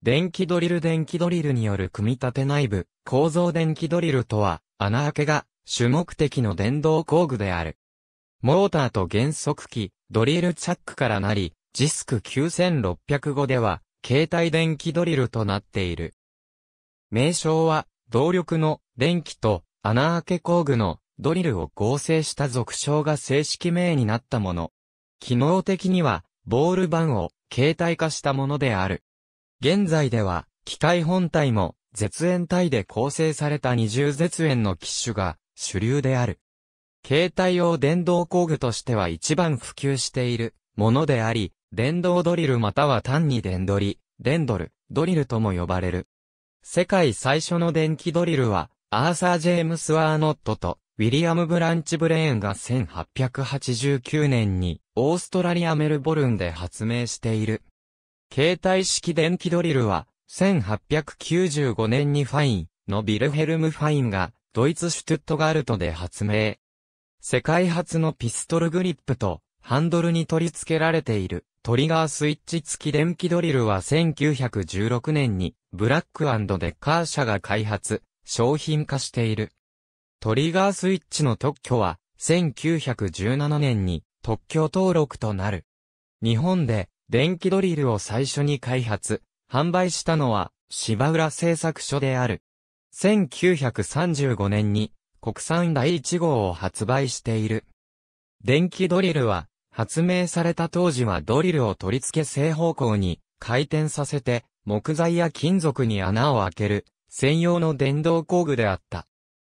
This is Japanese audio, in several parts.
電気ドリル電気ドリルによる組み立て内部、構造電気ドリルとは、穴開けが主目的の電動工具である。モーターと減速機、ドリルチャックからなり、ジスク9605では、携帯電気ドリルとなっている。名称は、動力の電気と穴開け工具のドリルを合成した俗称が正式名になったもの。機能的には、ボール板を携帯化したものである。現在では、機械本体も、絶縁体で構成された二重絶縁の機種が主流である。携帯用電動工具としては一番普及しているものであり、電動ドリルまたは単に電ドリ、電ドル、ドリルとも呼ばれる。世界最初の電気ドリルは、アーサー・ジェームス・ワーノットと、ウィリアム・ブランチ・ブレーンが1889年に、オーストラリア・メルボルンで発明している携帯式電気ドリルは、1895年にファインのビルヘルム・ファインが、ドイツシュトゥットガルトで発明。世界初のピストルグリップと、ハンドルに取り付けられている、トリガースイッチ付き電気ドリルは1916年に、ブラックデッカー社が開発、商品化している。トリガースイッチの特許は、1917年に特許登録となる。日本で電気ドリルを最初に開発、販売したのは、芝浦製作所である。1935年に、国産第1号を発売している。電気ドリルは、発明された当時はドリルを取り付け正方向に回転させて、木材や金属に穴を開ける、専用の電動工具であった。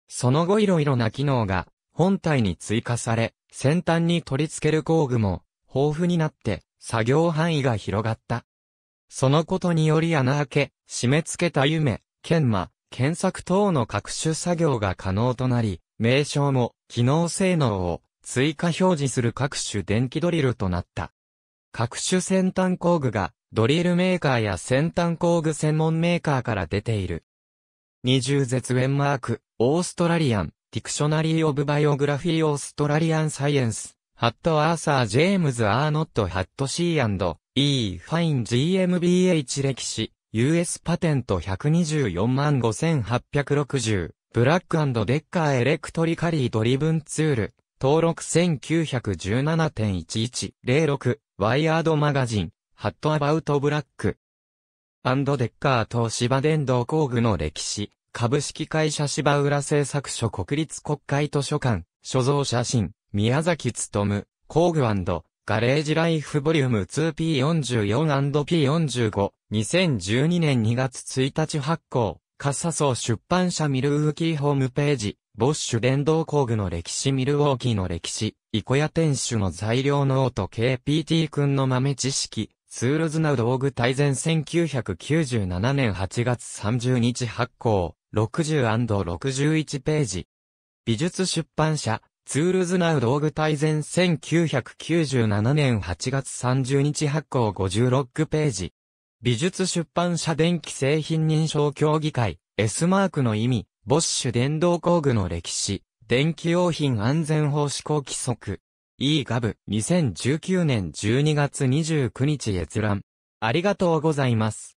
その後いろいろな機能が、本体に追加され、先端に取り付ける工具も、豊富になって、作業範囲が広がった。そのことにより穴開け、締め付けた夢、研磨、検索等の各種作業が可能となり、名称も機能性能を追加表示する各種電気ドリルとなった。各種先端工具がドリルメーカーや先端工具専門メーカーから出ている。20絶縁マーク、オーストラリアン、ディクショナリー・オブ・バイオグラフィー・オーストラリアン・サイエンス。ハットアーサー・ジェームズ・アーノット・ハット・シー &E・ ファイン GmbH 歴史、US パテント124万5860、ブラックデッカー・エレクトリカリー・ドリブンツール、登録1917.1106、ワイヤードマガジン、ハット・アバウト・ブラック。アンドデッカー東芝電動工具の歴史、株式会社芝浦製作所国立国会図書館、所蔵写真、宮崎勤、工具ガレージライフボリューム 2P44&P45、2012年2月1日発行、カッサソー出版社ミルウーキーホームページ、ボッシュ電動工具の歴史ミルウォーキーの歴史、イコヤ店主の材料ノート KPT 君の豆知識、ツールズな道具大全1997年8月30日発行、60&61 ページ。美術出版社、ツールズナウ道具大全1997年8月30日発行56ページ。美術出版社電気製品認証協議会、S マークの意味、ボッシュ電動工具の歴史、電気用品安全法施行規則。e g a v 2019年12月29日閲覧。ありがとうございます。